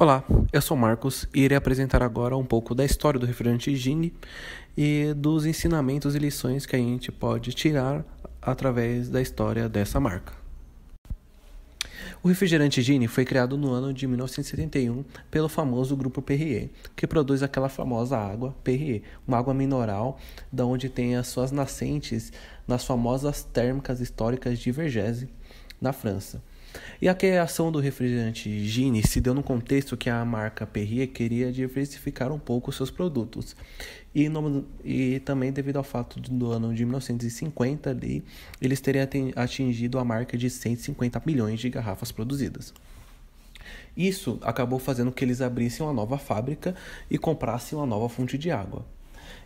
Olá, eu sou Marcos e irei apresentar agora um pouco da história do refrigerante Gini e dos ensinamentos e lições que a gente pode tirar através da história dessa marca. O refrigerante Gini foi criado no ano de 1971 pelo famoso grupo Perrier, que produz aquela famosa água Perrier, uma água mineral da onde tem as suas nascentes nas famosas térmicas históricas de Vergese, na França. E a criação do refrigerante Gini se deu no contexto que a marca Perrier queria diversificar um pouco seus produtos. E, no, e também devido ao fato do ano de 1950 ali, eles teriam atingido a marca de 150 milhões de garrafas produzidas. Isso acabou fazendo que eles abrissem uma nova fábrica e comprassem uma nova fonte de água.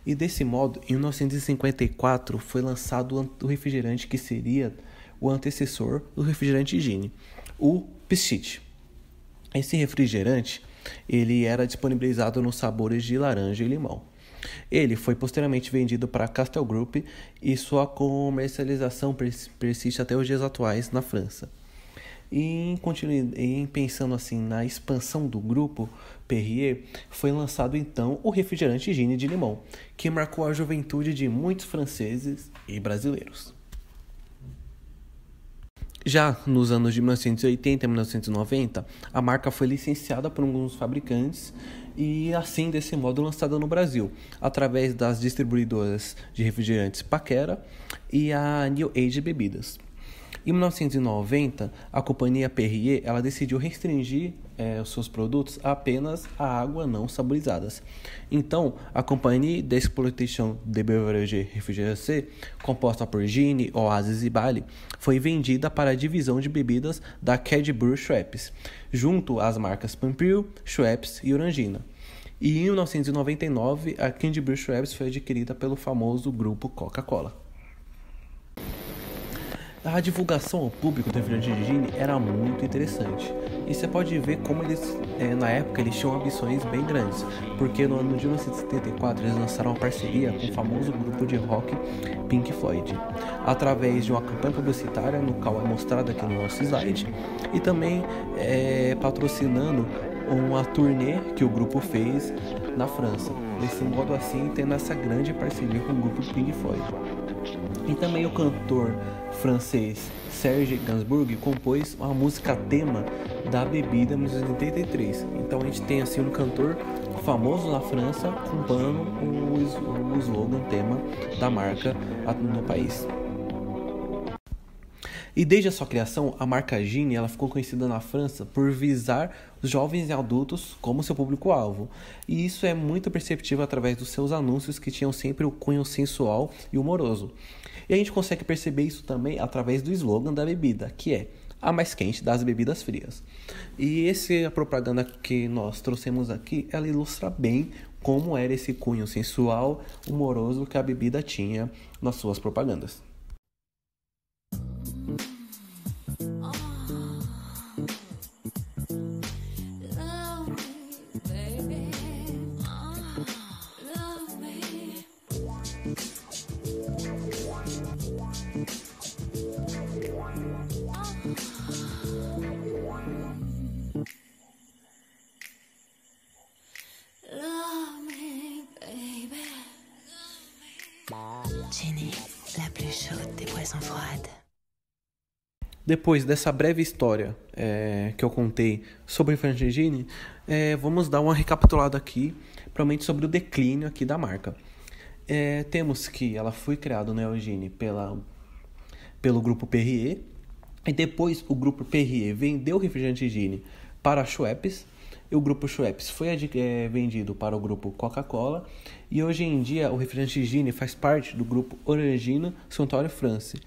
E desse modo, em 1954 foi lançado o refrigerante que seria o antecessor do refrigerante Gin, o Piscite. Esse refrigerante ele era disponibilizado nos sabores de laranja e limão. Ele foi posteriormente vendido para a Castel Group e sua comercialização persiste até os dias atuais na França. E em pensando assim na expansão do grupo Perrier, foi lançado então o refrigerante Gine de limão, que marcou a juventude de muitos franceses e brasileiros. Já nos anos de 1980 e 1990, a marca foi licenciada por alguns fabricantes e assim desse modo lançada no Brasil, através das distribuidoras de refrigerantes Paquera e a New Age Bebidas. Em 1990, a companhia Perrier ela decidiu restringir é, os seus produtos apenas a água não saborizadas. Então, a Companhie d'Exploitation de Beverage Refrigeracée, composta por Gin, Oasis e Bali, foi vendida para a divisão de bebidas da Cadbury Schweppes, junto às marcas Pampril, Schweppes e Orangina. E em 1999, a Candy Brew Schweppes foi adquirida pelo famoso grupo Coca-Cola. A divulgação ao público do Evangelho de Gini era muito interessante. E você pode ver como eles, é, na época, eles tinham ambições bem grandes, porque no ano de 1974 eles lançaram uma parceria com o famoso grupo de rock Pink Floyd, através de uma campanha publicitária, no qual é mostrada aqui no nosso slide, e também é, patrocinando uma turnê que o grupo fez na França. Desse modo assim, tendo essa grande parceria com o grupo Pink Floyd. E também o cantor francês Serge Gainsbourg compôs a música tema da bebida em 1983. Então a gente tem assim um cantor famoso na França comprando o, o slogan tema da marca no país. E desde a sua criação, a marca Gini ela ficou conhecida na França por visar jovens e adultos como seu público-alvo. E isso é muito perceptível através dos seus anúncios que tinham sempre o cunho sensual e humoroso. E a gente consegue perceber isso também através do slogan da bebida, que é a mais quente das bebidas frias. E essa propaganda que nós trouxemos aqui, ela ilustra bem como era esse cunho sensual, humoroso que a bebida tinha nas suas propagandas. Depois Depois dessa breve história é, que eu contei sobre Frangigine, é, vamos dar uma recapitulada aqui, provavelmente sobre o declínio aqui da marca. É, temos que ela foi criada no né, Eugene pela, pelo grupo Perrier, e depois o grupo Perrier vendeu o refrigerante Gine para a Schweppes, o grupo Schweppes foi é, vendido para o grupo Coca-Cola e hoje em dia o refrigerante Gine faz parte do grupo Orangina Suntory France.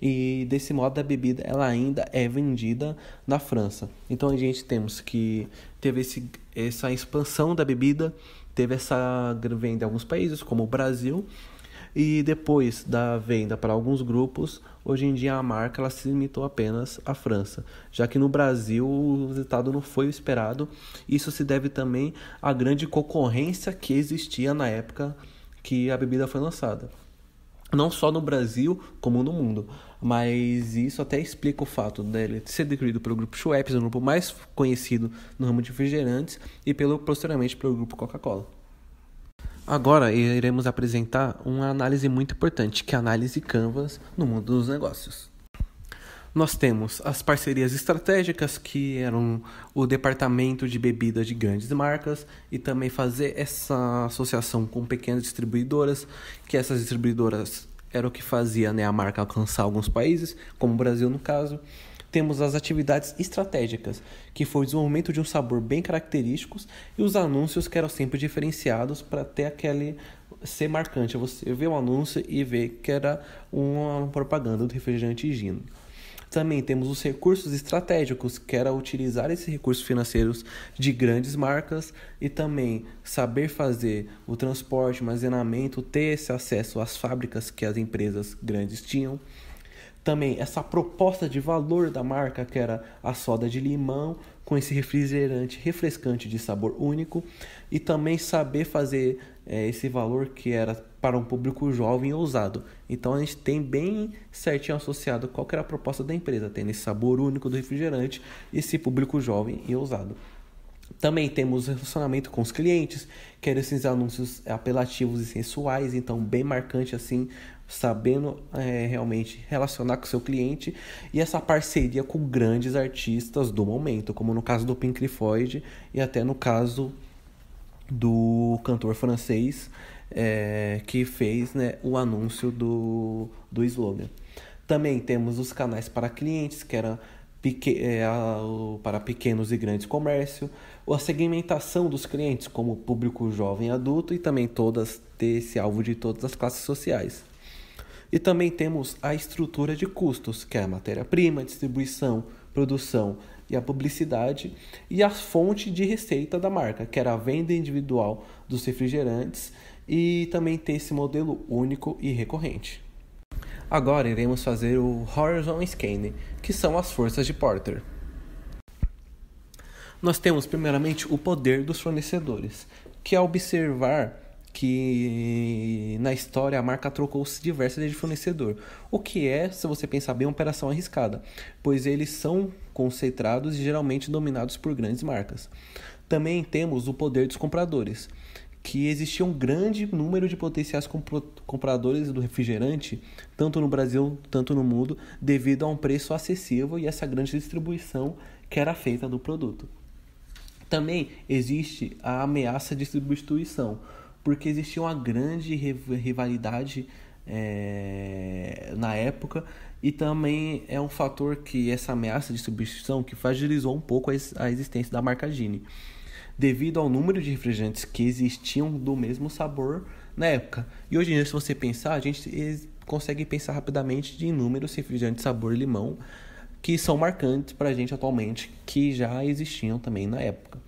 E desse modo a bebida ela ainda é vendida na França. Então a gente temos que teve esse, essa expansão da bebida, teve essa venda em alguns países como o Brasil e depois da venda para alguns grupos, hoje em dia a marca ela se limitou apenas à França, já que no Brasil o resultado não foi o esperado. Isso se deve também à grande concorrência que existia na época que a bebida foi lançada. Não só no Brasil, como no mundo. Mas isso até explica o fato dele ser decorrido pelo grupo Schweppes, o grupo mais conhecido no ramo de refrigerantes, e pelo posteriormente pelo grupo Coca-Cola. Agora iremos apresentar uma análise muito importante, que é a análise Canvas no mundo dos negócios. Nós temos as parcerias estratégicas, que eram o departamento de bebidas de grandes marcas, e também fazer essa associação com pequenas distribuidoras, que essas distribuidoras era o que fazia né, a marca alcançar alguns países, como o Brasil no caso temos as atividades estratégicas, que foi o desenvolvimento de um sabor bem característicos, e os anúncios que eram sempre diferenciados para ter aquele ser marcante. É você vê um anúncio e vê que era uma propaganda do refrigerante higiênico. Também temos os recursos estratégicos, que era utilizar esses recursos financeiros de grandes marcas e também saber fazer o transporte, armazenamento, ter esse acesso às fábricas que as empresas grandes tinham também essa proposta de valor da marca, que era a soda de limão com esse refrigerante refrescante de sabor único, e também saber fazer é, esse valor que era para um público jovem e ousado. Então a gente tem bem certinho associado qual era a proposta da empresa, tendo esse sabor único do refrigerante e esse público jovem e ousado. Também temos relacionamento com os clientes, quero esses anúncios apelativos e sensuais, então bem marcante assim, sabendo é, realmente relacionar com o seu cliente e essa parceria com grandes artistas do momento, como no caso do Pink Floyd e até no caso do cantor francês é, que fez né, o anúncio do, do slogan. Também temos os canais para clientes, que era é, para pequenos e grandes comércios, ou a segmentação dos clientes como público jovem adulto e também todas ter esse alvo de todas as classes sociais. E também temos a estrutura de custos, que é a matéria-prima, distribuição, produção e a publicidade, e a fonte de receita da marca, que era a venda individual dos refrigerantes, e também ter esse modelo único e recorrente. Agora iremos fazer o Horizon Scan, que são as forças de Porter. Nós temos primeiramente o poder dos fornecedores, que é observar que na história a marca trocou-se diversas vezes de fornecedor. O que é, se você pensar bem, uma operação arriscada, pois eles são concentrados e geralmente dominados por grandes marcas. Também temos o poder dos compradores, que existia um grande número de potenciais compradores do refrigerante, tanto no Brasil tanto no mundo, devido a um preço acessível e essa grande distribuição que era feita do produto. Também existe a ameaça de substituição, porque existia uma grande rivalidade é, na época e também é um fator que essa ameaça de substituição que fragilizou um pouco a existência da marca Gini devido ao número de refrigerantes que existiam do mesmo sabor na época. E hoje em dia, se você pensar, a gente consegue pensar rapidamente de inúmeros refrigerantes sabor limão que são marcantes para a gente atualmente, que já existiam também na época.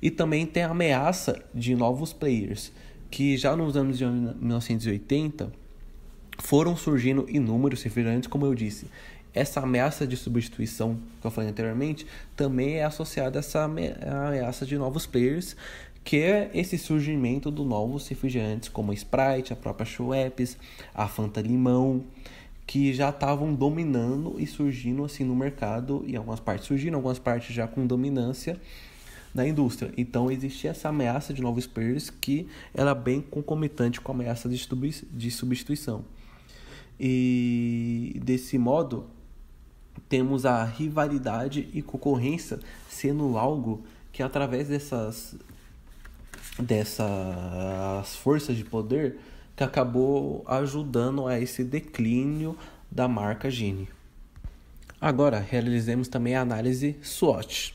E também tem a ameaça de novos players, que já nos anos de 1980 foram surgindo inúmeros refrigerantes, como eu disse, essa ameaça de substituição que eu falei anteriormente também é associada a essa ameaça de novos players, que é esse surgimento do novos refrigerantes como a Sprite, a própria Schweppes, a Fanta Limão, que já estavam dominando e surgindo assim no mercado e algumas partes surgindo, algumas partes já com dominância na indústria. Então existia essa ameaça de novos players que era bem concomitante com a ameaça de substituição. E desse modo, temos a rivalidade e concorrência sendo algo que através dessas dessas forças de poder que acabou ajudando a esse declínio da marca Gini. Agora realizemos também a análise SWOT.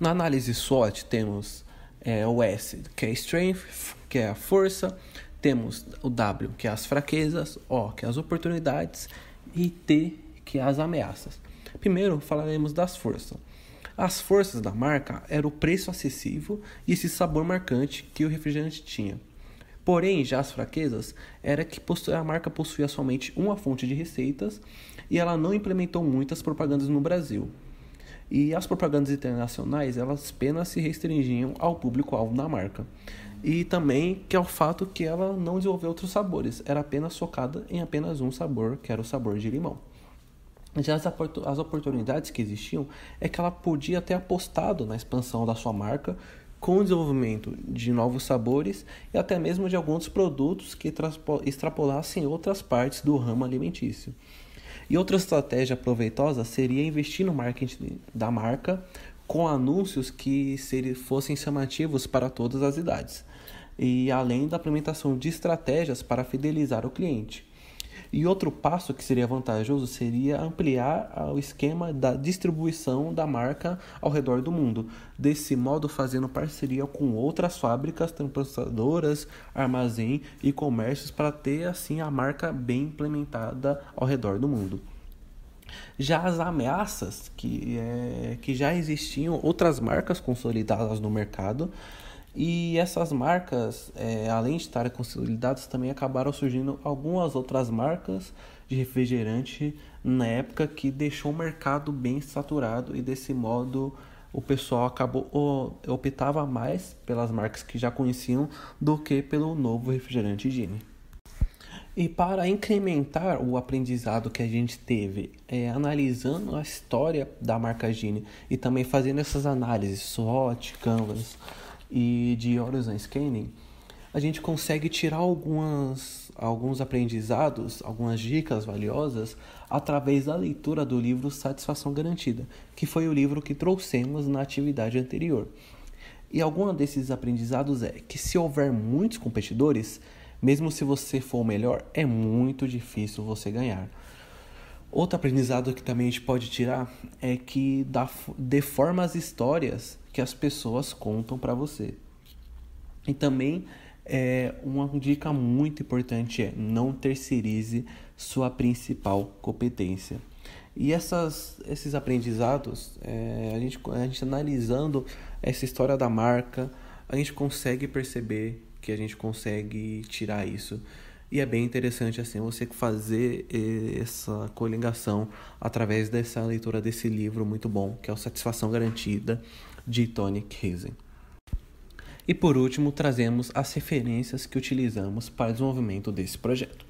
Na análise SWOT temos é, o S, que é Strength, que é a força, temos o W, que é as fraquezas, O, que é as oportunidades, e T, que as ameaças. Primeiro falaremos das forças. As forças da marca eram o preço acessível e esse sabor marcante que o refrigerante tinha. Porém, já as fraquezas era que a marca possuía somente uma fonte de receitas e ela não implementou muitas propagandas no Brasil. E as propagandas internacionais, elas apenas se restringiam ao público-alvo da marca. E também que é o fato que ela não desenvolveu outros sabores, era apenas focada em apenas um sabor, que era o sabor de limão já as, as oportunidades que existiam é que ela podia ter apostado na expansão da sua marca com o desenvolvimento de novos sabores e até mesmo de alguns produtos que extrapolassem outras partes do ramo alimentício. E outra estratégia proveitosa seria investir no marketing da marca com anúncios que fossem chamativos para todas as idades, e além da implementação de estratégias para fidelizar o cliente. E outro passo que seria vantajoso seria ampliar o esquema da distribuição da marca ao redor do mundo, desse modo fazendo parceria com outras fábricas, transportadoras, armazém e comércios para ter assim a marca bem implementada ao redor do mundo. Já as ameaças que, é, que já existiam outras marcas consolidadas no mercado, e essas marcas, é, além de estarem consolidadas, também acabaram surgindo algumas outras marcas de refrigerante na época que deixou o mercado bem saturado e desse modo o pessoal acabou optava mais pelas marcas que já conheciam do que pelo novo refrigerante Gini. E para incrementar o aprendizado que a gente teve é, analisando a história da marca Gini e também fazendo essas análises SWOT, Canvas, e de Horizon Scanning, a gente consegue tirar algumas, alguns aprendizados, algumas dicas valiosas através da leitura do livro Satisfação Garantida, que foi o livro que trouxemos na atividade anterior. E algum desses aprendizados é que se houver muitos competidores, mesmo se você for o melhor, é muito difícil você ganhar. Outro aprendizado que também a gente pode tirar é que dá, deforma as histórias que as pessoas contam para você. E também é, uma dica muito importante é não terceirize sua principal competência. E essas, esses aprendizados, é, a, gente, a gente analisando essa história da marca, a gente consegue perceber que a gente consegue tirar isso e é bem interessante assim você fazer essa coligação através dessa leitura desse livro muito bom, que é o Satisfação Garantida de Tony Kisen. E por último, trazemos as referências que utilizamos para o desenvolvimento desse projeto.